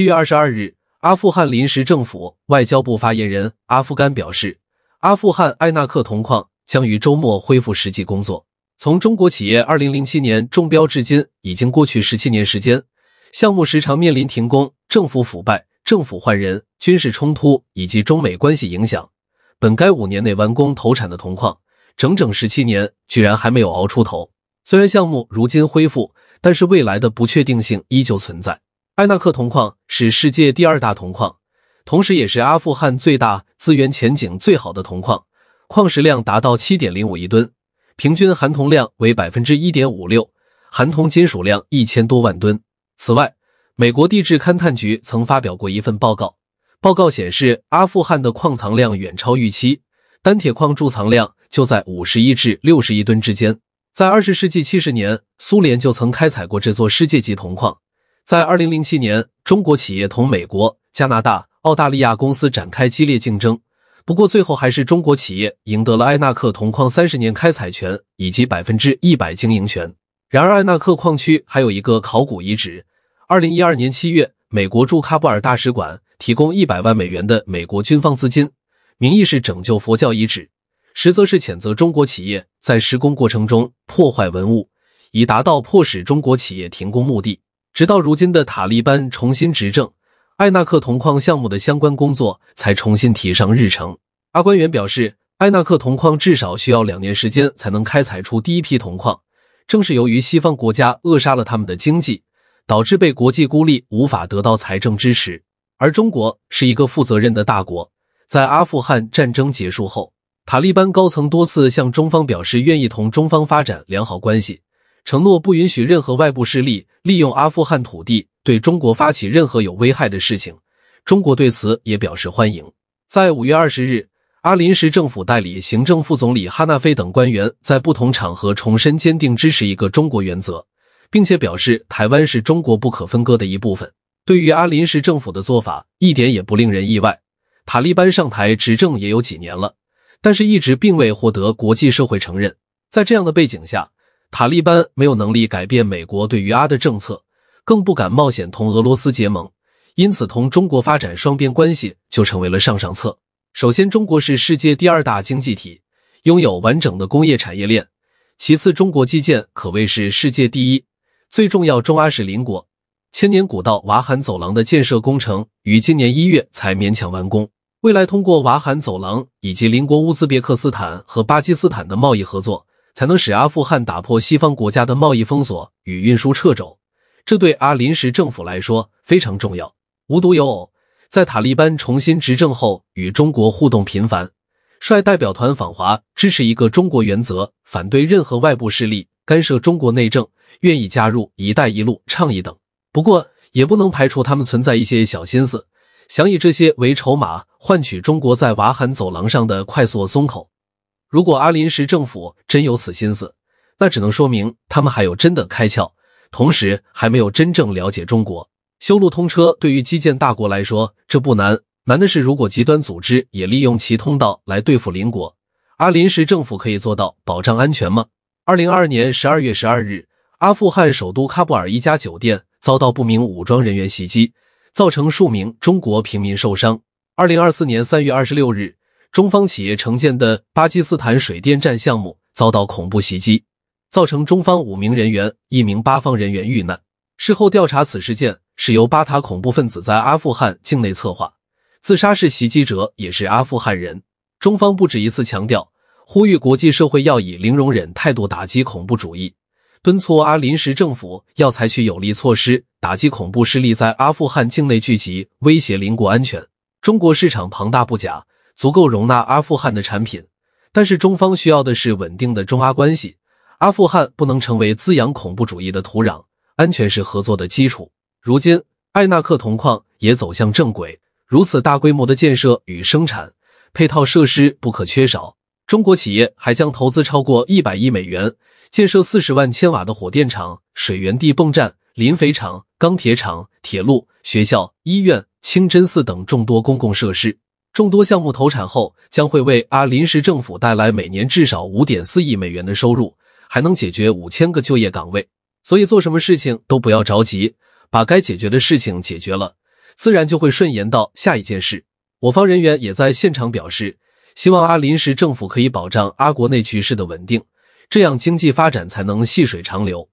七月二十二日，阿富汗临时政府外交部发言人阿夫甘表示，阿富汗艾纳克铜矿将于周末恢复实际工作。从中国企业二零零七年中标至今，已经过去十七年时间，项目时常面临停工、政府腐败、政府换人、军事冲突以及中美关系影响。本该五年内完工投产的铜矿，整整十七年居然还没有熬出头。虽然项目如今恢复，但是未来的不确定性依旧存在。艾纳克铜矿是世界第二大铜矿，同时也是阿富汗最大、资源前景最好的铜矿，矿石量达到七点零五亿吨，平均含铜量为百分之一点五六，含铜金属量一千多万吨。此外，美国地质勘探局曾发表过一份报告，报告显示阿富汗的矿藏量远超预期，单铁矿贮藏量就在五十亿至六十亿吨之间。在二十世纪七十年，苏联就曾开采过这座世界级铜矿。在二零零七年，中国企业同美国、加拿大、澳大利亚公司展开激烈竞争，不过最后还是中国企业赢得了艾纳克铜矿三十年开采权以及百分之一百经营权。然而，艾纳克矿区还有一个考古遗址。二零一二年七月，美国驻喀布尔大使馆提供一百万美元的美国军方资金，名义是拯救佛教遗址，实则是谴责中国企业在施工过程中破坏文物，以达到迫使中国企业停工目的。直到如今的塔利班重新执政，艾纳克铜矿项目的相关工作才重新提上日程。阿官员表示，艾纳克铜矿至少需要两年时间才能开采出第一批铜矿。正是由于西方国家扼杀了他们的经济，导致被国际孤立，无法得到财政支持。而中国是一个负责任的大国，在阿富汗战争结束后，塔利班高层多次向中方表示愿意同中方发展良好关系。承诺不允许任何外部势力利用阿富汗土地对中国发起任何有危害的事情。中国对此也表示欢迎。在五月二十日，阿临时政府代理行政副总理哈纳菲等官员在不同场合重申坚定支持“一个中国”原则，并且表示台湾是中国不可分割的一部分。对于阿临时政府的做法，一点也不令人意外。塔利班上台执政也有几年了，但是一直并未获得国际社会承认。在这样的背景下，塔利班没有能力改变美国对于阿的政策，更不敢冒险同俄罗斯结盟，因此同中国发展双边关系就成为了上上策。首先，中国是世界第二大经济体，拥有完整的工业产业链；其次，中国基建可谓是世界第一。最重要，中阿是邻国，千年古道“瓦罕走廊”的建设工程于今年一月才勉强完工，未来通过“瓦罕走廊”以及邻国乌兹别克斯坦和巴基斯坦的贸易合作。才能使阿富汗打破西方国家的贸易封锁与运输掣肘，这对阿临时政府来说非常重要。无独有偶，在塔利班重新执政后，与中国互动频繁，率代表团访华，支持“一个中国”原则，反对任何外部势力干涉中国内政，愿意加入“一带一路”倡议等。不过，也不能排除他们存在一些小心思，想以这些为筹码，换取中国在瓦罕走廊上的快速松口。如果阿临时政府真有此心思，那只能说明他们还有真的开窍，同时还没有真正了解中国。修路通车对于基建大国来说这不难，难的是如果极端组织也利用其通道来对付邻国，阿临时政府可以做到保障安全吗？二零二二年十二月十二日，阿富汗首都喀布尔一家酒店遭到不明武装人员袭击，造成数名中国平民受伤。二零二四年三月二十六日。中方企业承建的巴基斯坦水电站项目遭到恐怖袭击，造成中方五名人员、一名巴方人员遇难。事后调查，此事件是由巴塔恐怖分子在阿富汗境内策划，自杀式袭击者也是阿富汗人。中方不止一次强调，呼吁国际社会要以零容忍态度打击恐怖主义，敦促阿临时政府要采取有力措施打击恐怖势力在阿富汗境内聚集，威胁邻国安全。中国市场庞大不假。足够容纳阿富汗的产品，但是中方需要的是稳定的中阿关系。阿富汗不能成为滋养恐怖主义的土壤，安全是合作的基础。如今，艾纳克铜矿也走向正轨，如此大规模的建设与生产，配套设施不可缺少。中国企业还将投资超过一百亿美元，建设四十万千瓦的火电厂、水源地泵站、磷肥厂、钢铁厂、铁路、学校、医院、清真寺等众多公共设施。众多项目投产后，将会为阿临时政府带来每年至少五点四亿美元的收入，还能解决五千个就业岗位。所以做什么事情都不要着急，把该解决的事情解决了，自然就会顺延到下一件事。我方人员也在现场表示，希望阿临时政府可以保障阿国内局势的稳定，这样经济发展才能细水长流。